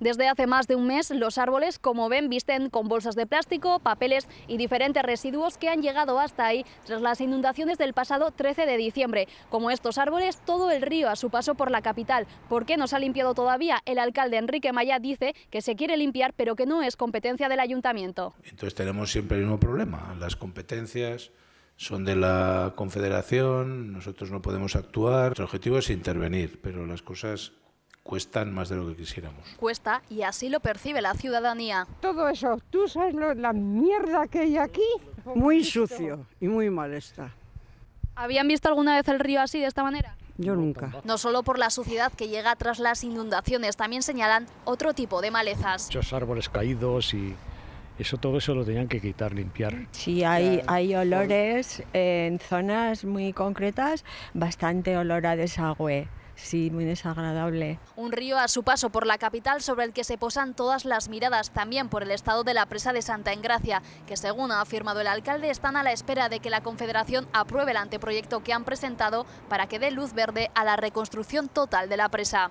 Desde hace más de un mes, los árboles, como ven, visten con bolsas de plástico, papeles y diferentes residuos que han llegado hasta ahí tras las inundaciones del pasado 13 de diciembre. Como estos árboles, todo el río a su paso por la capital. ¿Por qué no se ha limpiado todavía? El alcalde Enrique Maya dice que se quiere limpiar, pero que no es competencia del ayuntamiento. Entonces tenemos siempre el mismo problema. Las competencias son de la Confederación, nosotros no podemos actuar. Nuestro objetivo es intervenir, pero las cosas cuestan más de lo que quisiéramos. Cuesta y así lo percibe la ciudadanía. Todo eso, tú sabes la mierda que hay aquí. Muy sucio y muy mal está. ¿Habían visto alguna vez el río así, de esta manera? Yo nunca. No solo por la suciedad que llega tras las inundaciones, también señalan otro tipo de malezas. Muchos árboles caídos y eso todo eso lo tenían que quitar, limpiar. Sí, hay, hay olores en zonas muy concretas, bastante olor a desagüe sí, muy desagradable. Un río a su paso por la capital sobre el que se posan todas las miradas, también por el estado de la presa de Santa Engracia, que según ha afirmado el alcalde, están a la espera de que la Confederación apruebe el anteproyecto que han presentado para que dé luz verde a la reconstrucción total de la presa.